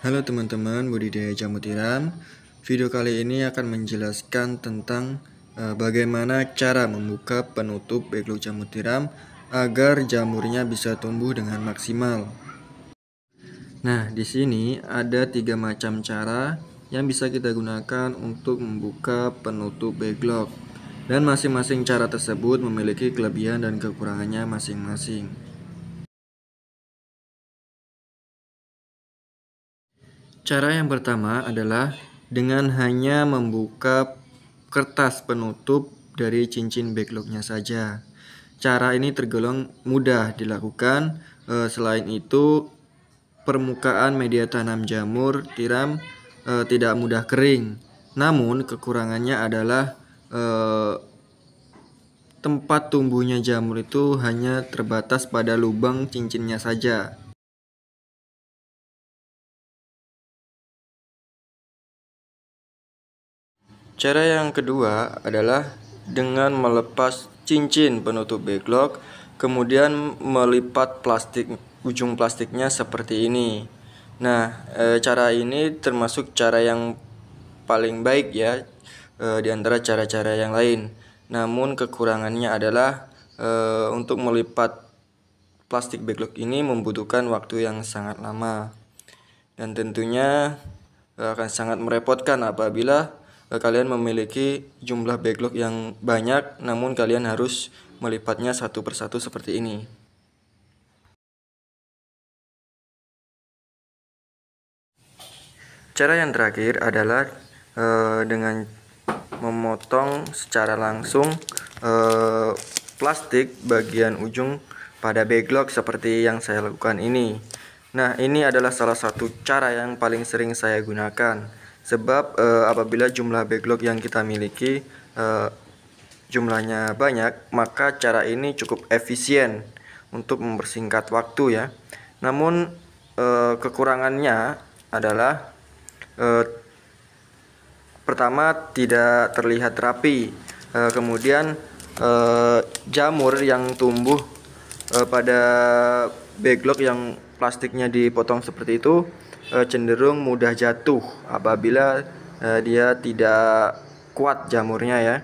Halo teman-teman budidaya jamur tiram Video kali ini akan menjelaskan tentang e, bagaimana cara membuka penutup backlog jamur tiram agar jamurnya bisa tumbuh dengan maksimal Nah di sini ada tiga macam cara yang bisa kita gunakan untuk membuka penutup beglok dan masing-masing cara tersebut memiliki kelebihan dan kekurangannya masing-masing. Cara yang pertama adalah dengan hanya membuka kertas penutup dari cincin backlognya saja. Cara ini tergolong mudah dilakukan. Eh, selain itu, permukaan media tanam jamur tiram eh, tidak mudah kering. Namun kekurangannya adalah eh, tempat tumbuhnya jamur itu hanya terbatas pada lubang cincinnya saja. Cara yang kedua adalah dengan melepas cincin penutup backlog, kemudian melipat plastik ujung plastiknya seperti ini. Nah, e, cara ini termasuk cara yang paling baik ya e, di antara cara-cara yang lain. Namun kekurangannya adalah e, untuk melipat plastik backlog ini membutuhkan waktu yang sangat lama. Dan tentunya e, akan sangat merepotkan apabila Eh, kalian memiliki jumlah backlog yang banyak namun kalian harus melipatnya satu persatu seperti ini. Cara yang terakhir adalah e, dengan memotong secara langsung e, plastik bagian ujung pada backlog seperti yang saya lakukan ini. Nah, ini adalah salah satu cara yang paling sering saya gunakan. Sebab eh, apabila jumlah backlog yang kita miliki eh, jumlahnya banyak, maka cara ini cukup efisien untuk mempersingkat waktu ya. Namun eh, kekurangannya adalah pertama tidak terlihat rapi, kemudian jamur yang tumbuh pada backlog yang plastiknya dipotong seperti itu eh, cenderung mudah jatuh apabila eh, dia tidak kuat jamurnya ya.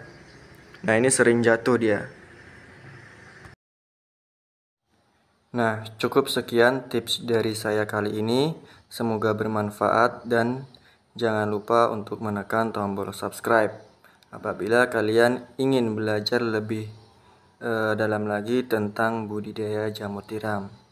Nah, ini sering jatuh dia. Nah, cukup sekian tips dari saya kali ini. Semoga bermanfaat dan jangan lupa untuk menekan tombol subscribe. Apabila kalian ingin belajar lebih e, dalam lagi tentang budidaya jamur tiram.